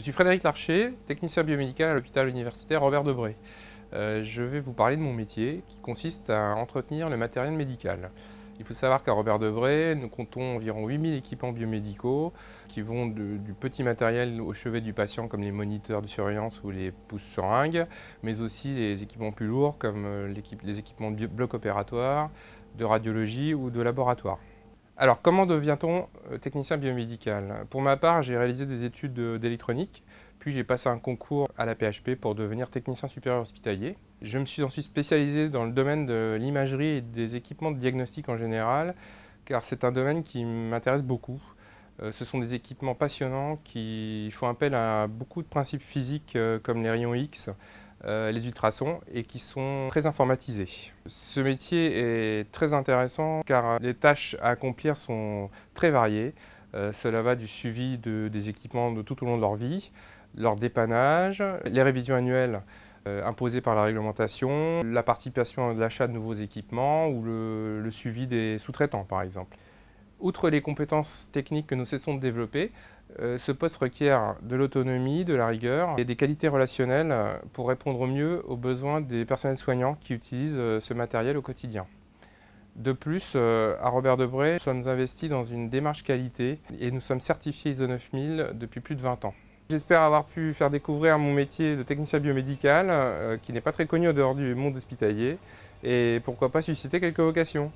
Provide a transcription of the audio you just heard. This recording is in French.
Je suis Frédéric Larcher, technicien biomédical à l'hôpital universitaire Robert Debré. Euh, je vais vous parler de mon métier qui consiste à entretenir le matériel médical. Il faut savoir qu'à Robert Debré, nous comptons environ 8000 équipements biomédicaux qui vont du petit matériel au chevet du patient comme les moniteurs de surveillance ou les pousses seringues, mais aussi les équipements plus lourds comme euh, les équipements de bloc opératoire, de radiologie ou de laboratoire. Alors, comment devient-on euh, technicien biomédical Pour ma part, j'ai réalisé des études d'électronique, puis j'ai passé un concours à la PHP pour devenir technicien supérieur hospitalier. Je me suis ensuite spécialisé dans le domaine de l'imagerie et des équipements de diagnostic en général, car c'est un domaine qui m'intéresse beaucoup. Euh, ce sont des équipements passionnants qui font appel à beaucoup de principes physiques euh, comme les rayons X, euh, les ultrasons et qui sont très informatisés. Ce métier est très intéressant car euh, les tâches à accomplir sont très variées. Euh, cela va du suivi des équipements tout au long de leur vie, leur dépannage, les révisions annuelles imposées par la réglementation, la participation à l'achat de nouveaux équipements ou le suivi des sous-traitants par exemple outre les compétences techniques que nous cessons de développer, euh, ce poste requiert de l'autonomie, de la rigueur et des qualités relationnelles euh, pour répondre au mieux aux besoins des personnels soignants qui utilisent euh, ce matériel au quotidien. De plus, à Robert Debré, nous sommes investis dans une démarche qualité et nous sommes certifiés ISO 9000 depuis plus de 20 ans. J'espère avoir pu faire découvrir mon métier de technicien biomédical, qui n'est pas très connu au dehors du monde hospitalier, et pourquoi pas susciter quelques vocations.